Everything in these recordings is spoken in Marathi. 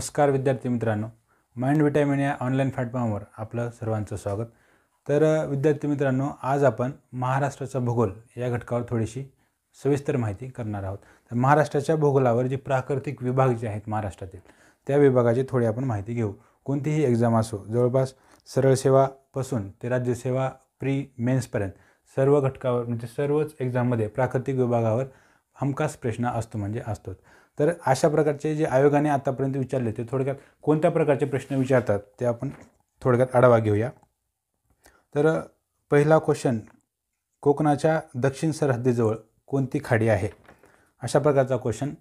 नमस्कार विद्यार्थी मित्रांनो माइंड विटॅमिन या ऑनलाईन प्लॅटफॉर्मवर आपलं सर्वांचं स्वागत तर विद्यार्थी मित्रांनो आज आपण महाराष्ट्राचा भूगोल या घटकावर थोडीशी सविस्तर माहिती करणार आहोत तर महाराष्ट्राच्या भूगोलावर जे प्राकृतिक विभाग जे आहेत महाराष्ट्रातील त्या विभागाची थोडी आपण माहिती घेऊ कोणतीही एक्झाम असो जवळपास सरळ सेवापासून ते राज्यसेवा प्री मेन्सपर्यंत सर्व घटकावर म्हणजे सर्वच एक्झाममध्ये प्राकृतिक विभागावर हमखास प्रश्न असतो म्हणजे असतोच तर अशा प्रकारचे जे आयोगाने आतापर्यंत विचारले ते थोडक्यात कोणत्या प्रकारचे प्रश्न विचारतात ते आपण थोडक्यात आढावा घेऊया तर पहिला क्वेश्चन कोकणाच्या दक्षिण सरहद्दीजवळ कोणती खाडी आहे अशा प्रकारचा क्वेश्चन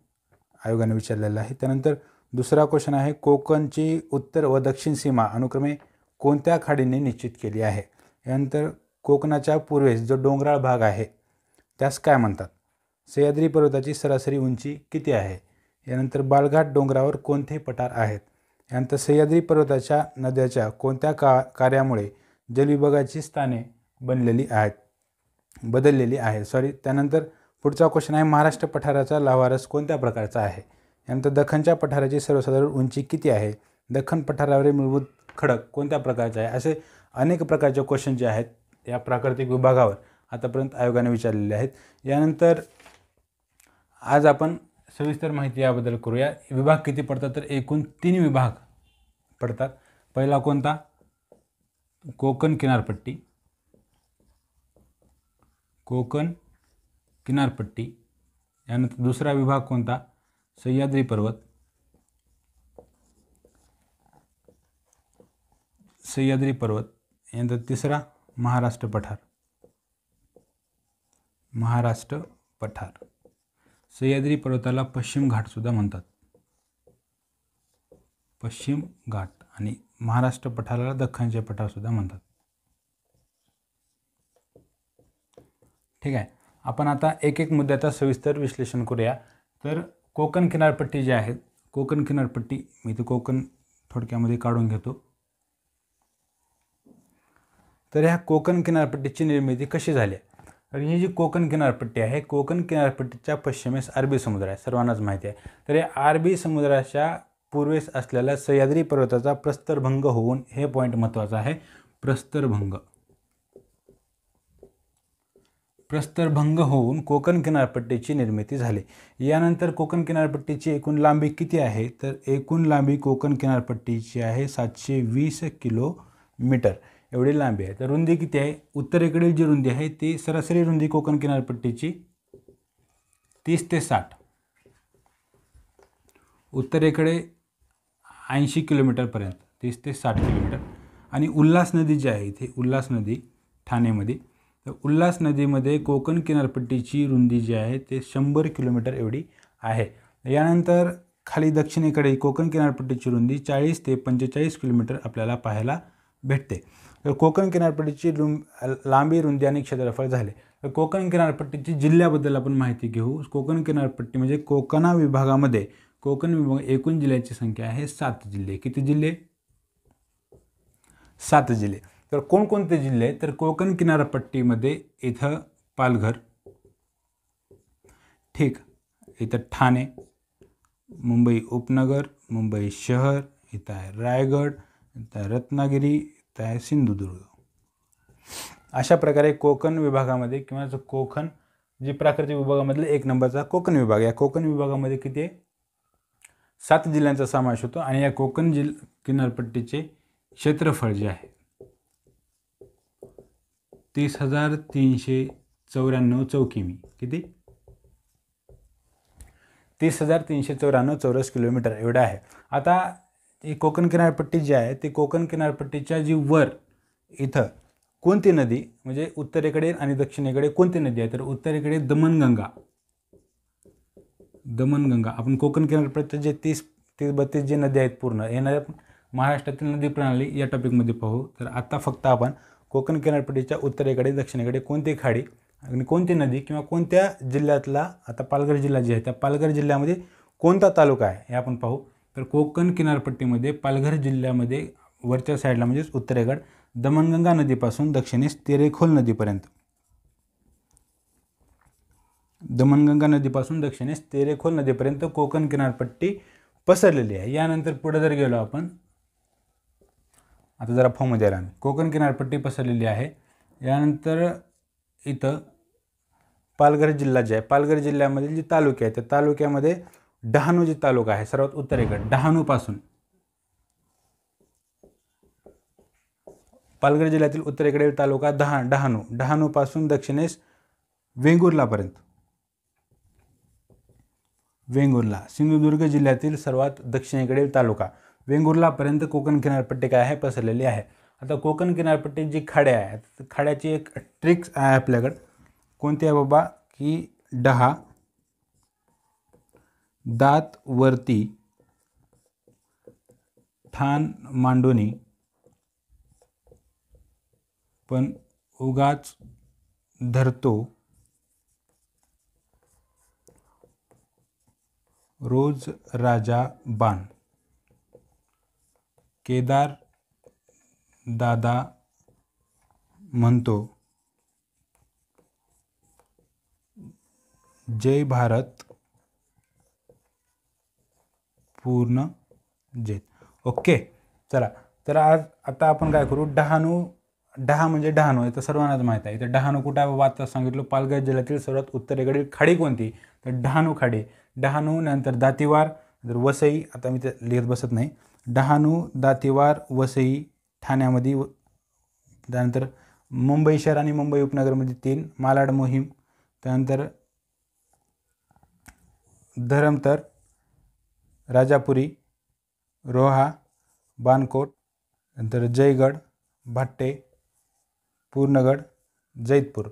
आयोगाने विचारलेला आहे त्यानंतर दुसरा क्वेश्चन आहे कोकणची उत्तर व दक्षिण सीमा अनुक्रमे कोणत्या खाडीने निश्चित केली आहे यानंतर कोकणाच्या पूर्वेस जो डोंगराळ भाग आहे त्यास काय म्हणतात सह्याद्री पर्वताची सरासरी उंची किती आहे यानंतर बालघाट डोंगरावर कोणते पठार आहेत यानंतर सह्याद्री पर्वताच्या नद्याच्या कोणत्या का कार्यामुळे जलविभागाची स्थाने बनलेली आहेत बदललेली आहे सॉरी त्यानंतर पुढचा क्वेश्चन आहे महाराष्ट्र पठाराचा लावारस कोणत्या प्रकारचा आहे यानंतर दखनच्या पठाराची सर्वसाधारण उंची किती आहे दख्खन पठारावरील मूलभूत खडक कोणत्या प्रकारचे आहे असे अनेक प्रकारचे क्वेश्चन जे आहेत या प्राकृतिक विभागावर आतापर्यंत आयोगाने विचारलेले आहेत यानंतर आज आपण सविस्तर माहिती याबद्दल करूया विभाग किती पडतात तर एकूण तीन विभाग पडतात पहिला कोणता कोकण किनारपट्टी कोकण किनारपट्टी यानंतर दुसरा विभाग कोणता सह्याद्री पर्वत सह्याद्री पर्वत यानंतर तिसरा महाराष्ट्र पठार महाराष्ट्र पठार सह्याद्री पर्वताला पश्चिम घाटसुद्धा म्हणतात पश्चिम घाट आणि महाराष्ट्र पठाराला दख्खनचे पठारसुद्धा म्हणतात ठीक आहे आपण आता एक एक मुद्द्याचा सविस्तर विश्लेषण करूया तर कोकण किनारपट्टी जे आहेत कोकण किनारपट्टी मी ते कोकण थोडक्यामध्ये काढून घेतो तर ह्या कोकण किनारपट्टीची निर्मिती कशी झाली तर ही जी कोकण किनारपट्टी आहे कोकण किनारपट्टीच्या पश्चिमेस अरबी समुद्र आहे सर्वांनाच माहिती आहे तर हे अरबी समुद्राच्या पूर्वेस असलेल्या सह्याद्री पर्वताचा प्रस्तरभंग होऊन हे पॉईंट महत्त्वाचा आहे प्रस्तरभंग प्रस्तरभंग होऊन कोकण किनारपट्टीची निर्मिती झाली यानंतर कोकण किनारपट्टीची एकूण लांबी किती आहे तर एकूण लांबी कोकण किनारपट्टीची आहे सातशे वीस किलोमीटर एवढी लांबी आहे तर रुंदी किती आहे उत्तरेकडील जी रुंदी आहे ती सरासरी रुंदी कोकण किनारपट्टीची तीस ते साठ उत्तरेकडे ऐंशी किलोमीटरपर्यंत तीस ते साठ किलोमीटर आणि उल्हास नदी जी आहे इथे उल्हास नदी ठाणेमध्ये तर उल्हास नदीमध्ये कोकण किनारपट्टीची रुंदी जी आहे ते शंभर किलोमीटर एवढी आहे यानंतर खाली दक्षिणेकडे कोकण किनारपट्टीची रुंदी चाळीस ते पंचेचाळीस किलोमीटर आपल्याला पाहायला भेटते तर कोकण किनारपट्टीची रुं लांबी रुंदी आणि क्षेत्रफळ झाले तर कोकण किनारपट्टीची जिल्ह्याबद्दल आपण माहिती घेऊ कोकण किनारपट्टी म्हणजे कोकणा विभागामध्ये कोकण विभाग एकूण जिल्ह्याची संख्या आहे सात जिल्हे किती जिल्हे सात जिल्हे तर कोणकोणते जिल्हे तर कोकण किनारपट्टीमध्ये इथं पालघर ठीक इथं ठाणे मुंबई उपनगर मुंबई शहर इथं आहे रायगड इथं रत्नागिरी आहे सिंधुदुर्ग अशा प्रकारे कोकण विभागामध्ये किंवा कोकण जी प्राकृतिक विभागामधले एक नंबरचा कोकण विभाग या कोकण विभागामध्ये किती सात जिल्ह्यांचा समावेश होतो आणि या कोकण जिल किनारपट्टीचे क्षेत्रफळ जे आहे तीस हजार तीनशे चौऱ्याण्णव चौकिमी किती तीस हजार तीनशे चौऱ्याण्णव चौरस किलोमीटर एवढं आहे आता ती कोकण किनारपट्टी जी आहे ती कोकण किनारपट्टीच्या जी वर इथं कोणती नदी म्हणजे उत्तरेकडे आणि दक्षिणेकडे कोणती नदी आहे तर उत्तरेकडे दमनगंगा दमनगंगा आपण कोकण किनारपट्टी जे तीस तीस बत्तीस जे नदी आहेत पूर्ण हे नद्या महाराष्ट्रातील नदी प्रणाली या टॉपिकमध्ये पाहू तर आत्ता फक्त आपण कोकण किनारपट्टीच्या उत्तरेकडे दक्षिणेकडे कोणती खाडी आणि कोणती नदी किंवा कोणत्या जिल्ह्यातला आता पालघर जिल्हा जे आहे त्या पालघर जिल्ह्यामध्ये कोणता तालुका आहे हे आपण पाहू तर कोकण किनारपट्टीमध्ये पालघर जिल्ह्यामध्ये वरच्या साईडला म्हणजेच उत्तरेगड दमनगंगा नदीपासून दक्षिणेस तेरेखोल नदीपर्यंत दमणगंगा नदीपासून दक्षिणेस तेरेखोल नदीपर्यंत कोकण किनारपट्टी पसरलेली आहे यानंतर पुढे जर गेलो आपण आता जरा फॉर्ममध्ये आम्ही कोकण किनारपट्टी पसरलेली आहे यानंतर इथं पालघर जिल्हा जे आहे पालघर जिल्ह्यामधील जे तालुके आहेत त्या तालुक्यामध्ये डहाणू जे तालुका आहे सर्वात उत्तरेकडे पासून पालघर जिल्ह्यातील उत्तरेकडील तालुका दहा डहाणू पासून दक्षिणेस वेंगुर्लापर्यंत वेंगुर्ला सिंधुदुर्ग जिल्ह्यातील सर्वात दक्षिणेकडील तालुका वेंगुर्लापर्यंत कोकण किनारपट्टी काय आहे पसरलेली आहे आता कोकण किनारपट्टी जी खाड्या आहेत खाड्याची एक ट्रिक्स आहे आपल्याकडं कोणती आहे बाबा की डहा दात वरती ठाण मांडोनी पण उगाच धरतो रोज राजा बाण केदार दादा म्हणतो जय भारत पूर्ण जेत ओके चला तर आज आता आपण काय करू डहाणू डहा म्हणजे डहाणू हे तर सर्वांनाच माहीत आहे तर डहाणू कुठं आहे वाचता सांगितलं पालघर जिल्ह्यातील सर्वात उत्तरेकडील खाडी कोणती तर डहाणू खाडी डहाणू नंतर दातीवार नंतर वसई आता मी ते लिहित बसत नाही डहाणू दातीवार वसई ठाण्यामध्ये त्यानंतर मुंबई शहर आणि मुंबई उपनगरमध्ये तीन मालाड मोहीम त्यानंतर धरमतर राजापुरी रोहा बानकोट नंतर जयगड भट्टे पूर्णगड जैतपूर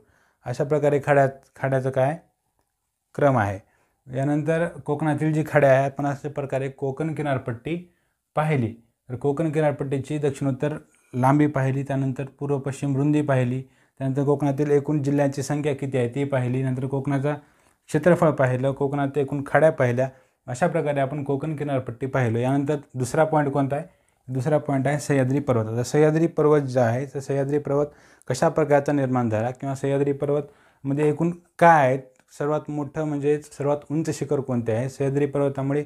अशा प्रकारे खाड्यात खाड्याचं काय क्रम आहे यानंतर कोकणातील जी खाड्या आहेत आपण अशा प्रकारे कोकण किनारपट्टी पाहिली तर कोकण किनारपट्टीची दक्षिणोत्तर लांबी पाहिली त्यानंतर पूर्व पश्चिम रुंदी पाहिली त्यानंतर कोकणातील एकूण जिल्ह्यांची संख्या किती आहे ती पाहिली नंतर कोकणाचा क्षेत्रफळ पाहिलं कोकणात एकूण खाड्या पाहिल्या अशा प्रकारे आपण कोकण किनारपट्टी पाहिलो यानंतर दुसरा पॉईंट कोणता आहे दुसरा पॉईंट आहे सह्याद्री पर्वत आता सह्याद्री पर्वत जो आहे तर सह्याद्री पर्वत कशा प्रकारचा निर्माण झाला किंवा सह्याद्री पर्वत म्हणजे एकूण काय आहेत सर्वात मोठं म्हणजे सर्वात उंच शिखर कोणते आहे सह्याद्री पर्वतामुळे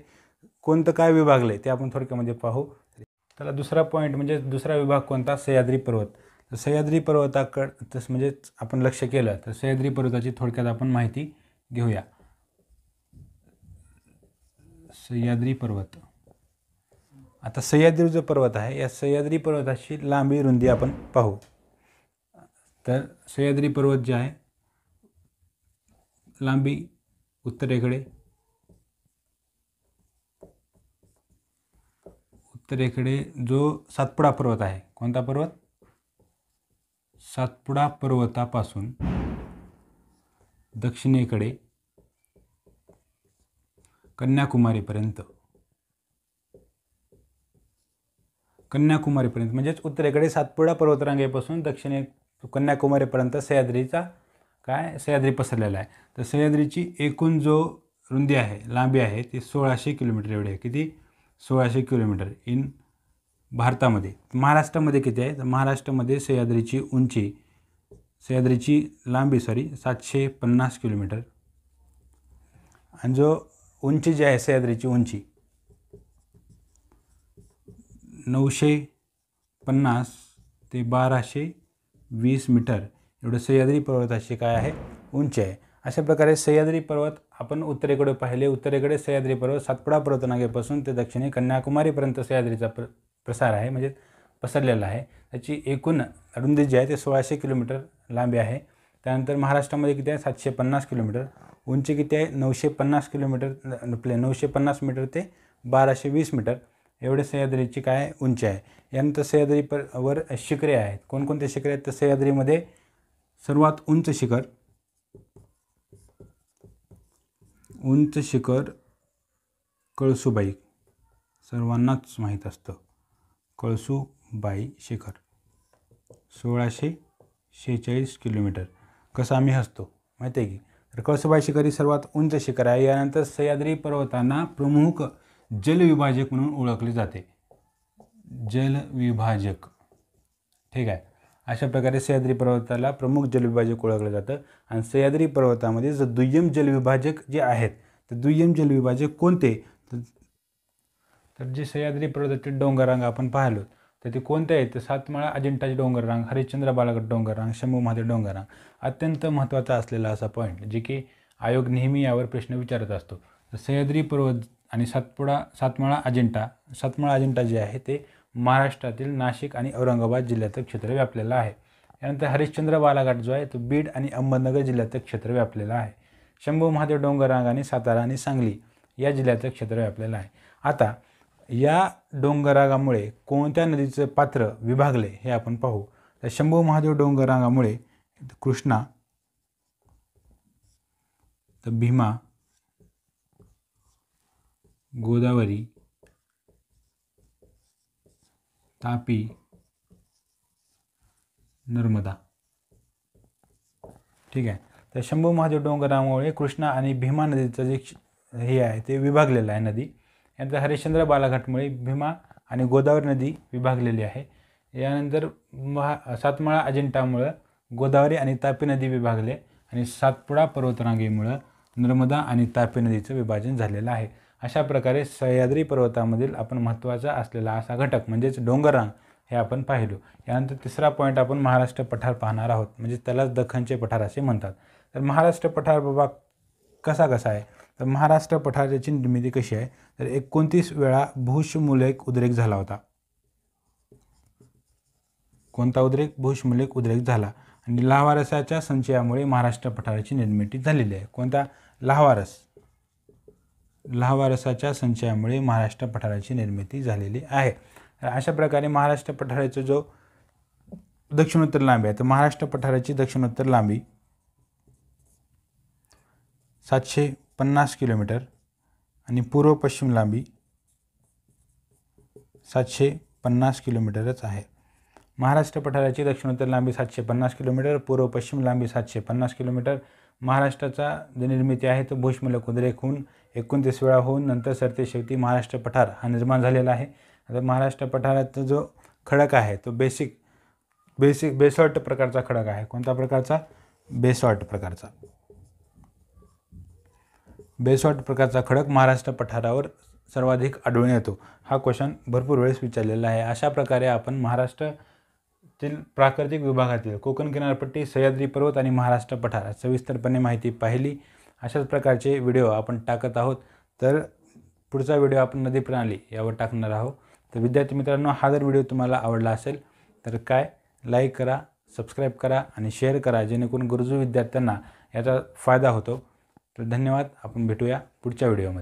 कोणतं काय विभागलं आहे ते आपण थोडक्यामध्ये पाहू त्याला दुसरा पॉईंट म्हणजे दुसरा विभाग कोणता सह्याद्री पर्वत तर सह्याद्री पर्वताकड तसं म्हणजेच आपण लक्ष केलं तर सह्याद्री पर्वताची थोडक्यात आपण माहिती घेऊया सह्याद्री पर्वत आता सह्याद्री जो पर्वत आहे या सह्याद्री पर्वताची लांबी रुंदी आपण पाहू तर सह्याद्री पर्वत जे आहे लांबी उत्तरेकडे उत्तरेकडे जो सातपुडा पर्वत आहे कोणता पर्वत सातपुडा पर्वतापासून दक्षिणेकडे कन्याकुमारीपर्यंत कन्याकुमारीपर्यंत म्हणजेच उत्तरेकडे सातपुडा पर्वतरांगेपासून दक्षिणे कन्याकुमारीपर्यंत सह्याद्रीचा काय सह्याद्री पसरलेला आहे तर सह्याद्रीची एकूण जो रुंदी आहे लांबी आहे ती सोळाशे किलोमीटर एवढी आहे किती सोळाशे किलोमीटर इन भारतामध्ये महाराष्ट्रामध्ये किती आहे तर महाराष्ट्रामध्ये सह्याद्रीची उंची सह्याद्रीची लांबी सॉरी सातशे पन्नास किलोमीटर आणि जो उंची जी आहे सह्याद्रीची उंची नऊशे पन्नास ते बाराशे वीस मीटर एवढं सह्याद्री पर्वताची काय आहे उंची आहे अशा प्रकारे सह्याद्री पर्वत आपण उत्तरेकडे पाहिले उत्तरेकडे सह्याद्री पर्वत सातपुडा पर्वतनागेपासून ते दक्षिणे कन्याकुमारीपर्यंत सह्याद्रीचा प्र प्रसार आहे म्हणजे पसरलेला आहे त्याची एकूण रुंदी जी आहे ते सोळाशे किलोमीटर लांबी आहे त्यानंतर महाराष्ट्रामध्ये किती आहे सातशे पन्नास किलोमीटर उंची किती आहे नऊशे पन्नास किलोमीटर प्ले नऊशे पन्नास मीटर ते बाराशे वीस मीटर एवढे सह्याद्रीची काय उंची आहे यानंतर सह्याद्री पर वर शिखरे आहेत कोणकोणते शिखरे आहेत तर सह्याद्रीमध्ये सर्वात उंच शिखर उंच शिखर कळसूबाई सर्वांनाच माहीत असतं कळसूबाई शिखर सोळाशे शेहेचाळीस किलोमीटर कसं आम्ही हसतो माहिती आहे की तर शिखर ही सर्वात उंच शिखर आहे यानंतर सह्याद्री पर्वतांना प्रमुख जलविभाजक म्हणून ओळखले जाते जलविभाजक ठीक आहे अशा प्रकारे सह्याद्री पर्वताला प्रमुख जलविभाजक ओळखलं जातं आणि सह्याद्री पर्वतामध्ये जर दुय्यम जलविभाजक जे आहेत तर दुय्यम जलविभाजक कोणते तर जे सह्याद्री पर्वताचे डोंगरांग आपण पाहिलो तर ते कोणते आहेत तर सातमाळा अजिंठाची डोंगररांग हरिश्चंद्र बालाघाट डोंगररांग शंभू महादेव डोंगररांग अत्यंत महत्त्वाचा असलेला असा पॉईंट जे की आयोग नेहमी यावर प्रश्न विचारत असतो तर सह्याद्री पर्वत आणि सातपुडा सातमाळा अजिंठा सातमाळा अजिंठा जे आहे ते महाराष्ट्रातील नाशिक आणि औरंगाबाद जिल्ह्याचं क्षेत्र व्यापलेलं आहे यानंतर हरिश्चंद्र बालाघाट जो आहे तो बीड आणि अहमदनगर जिल्ह्याचं क्षेत्र व्यापलेलं आहे शंभू महादेव डोंगररांग आणि सातारा आणि सांगली या जिल्ह्याचं क्षेत्र व्यापलेलं आहे आता या डोंगरागामुळे कोणत्या नदीचं पात्र विभागले हे आपण पाहू तर शंभू महादेव डोंगरागामुळे कृष्णा तर भीमा गोदावरी तापी नर्मदा ठीक आहे तर शंभू महादेव डोंगरामुळे कृष्णा आणि भीमा नदीचं जे हे आहे ते विभागलेलं आहे नदी यानंतर हरिश्चंद्र बालाघाटमुळे भीमा आणि गोदावरी नदी विभागलेली आहे यानंतर महा सातमाळा अजिंठामुळं गोदावरी आणि तापी नदी विभागले आणि सातपुडा पर्वतरांगेमुळं नर्मदा आणि तापी नदीचं विभाजन झालेलं आहे अशा प्रकारे सह्याद्री पर्वतामधील आपण महत्त्वाचा असलेला असा घटक म्हणजेच डोंगररांग हे आपण पाहिलो यानंतर तिसरा पॉईंट आपण महाराष्ट्र पठार पाहणार आहोत म्हणजे त्यालाच दख्खनचे पठार असे म्हणतात तर महाराष्ट्र पठार विभाग कसा कसा आहे तर महाराष्ट्र पठाराची निर्मिती कशी आहे तर एकोणतीस वेळा मुलेक उद्रेक झाला होता कोणता उद्रेक भूषमुलेक उद्रेक झाला आणि लावारसाच्या संचयामुळे महाराष्ट्र पठाराची निर्मिती झालेली आहे कोणता लावारस लावारसाच्या संचयामुळे महाराष्ट्र पठाराची निर्मिती झालेली आहे अशा प्रकारे महाराष्ट्र पठाराचा जो दक्षिणोत्तर लांबी आहे तर महाराष्ट्र पठाराची दक्षिणोत्तर लांबी सातशे पन्नास किलोमीटर आणि पूर्व पश्चिम लांबी सातशे पन्नास किलोमीटरच आहे महाराष्ट्र पठाराची दक्षिणोत्तर लांबी सातशे पन्नास किलोमीटर पूर्व पश्चिम लांबी सातशे पन्नास किलोमीटर महाराष्ट्राचा जो निर्मिती आहे तो भूषमलक कुद्रेखून एकोणतीस वेळा होऊन नंतर सरते शेवटी महाराष्ट्र पठार हा निर्माण झालेला आहे आता महाराष्ट्र पठाराचा जो खडक आहे तो बेसिक बेसिक बेसॉल्ट प्रकारचा खडक आहे कोणत्या प्रकारचा बेसॉल्ट प्रकारचा बेसॉट प्रकारचा खडक महाराष्ट्र पठारावर सर्वाधिक आढळून येतो हा क्वेश्चन भरपूर वेळेस विचारलेला आहे अशा प्रकारे आपण महाराष्ट्रातील प्राकृतिक विभागातील कोकण किनारपट्टी सह्याद्री पर्वत आणि महाराष्ट्र पठार सविस्तरपणे माहिती पाहिली अशाच प्रकारचे व्हिडिओ आपण टाकत आहोत तर पुढचा व्हिडिओ आपण नदी प्रणाली यावर टाकणार आहोत तर विद्यार्थी मित्रांनो हा जर व्हिडिओ तुम्हाला आवडला असेल तर काय लाईक करा सबस्क्राईब करा आणि शेअर करा जेणेकरून गुरुजू विद्यार्थ्यांना याचा फायदा होतो तर धन्यवाद आपण भेटूया पुढच्या व्हिडिओमध्ये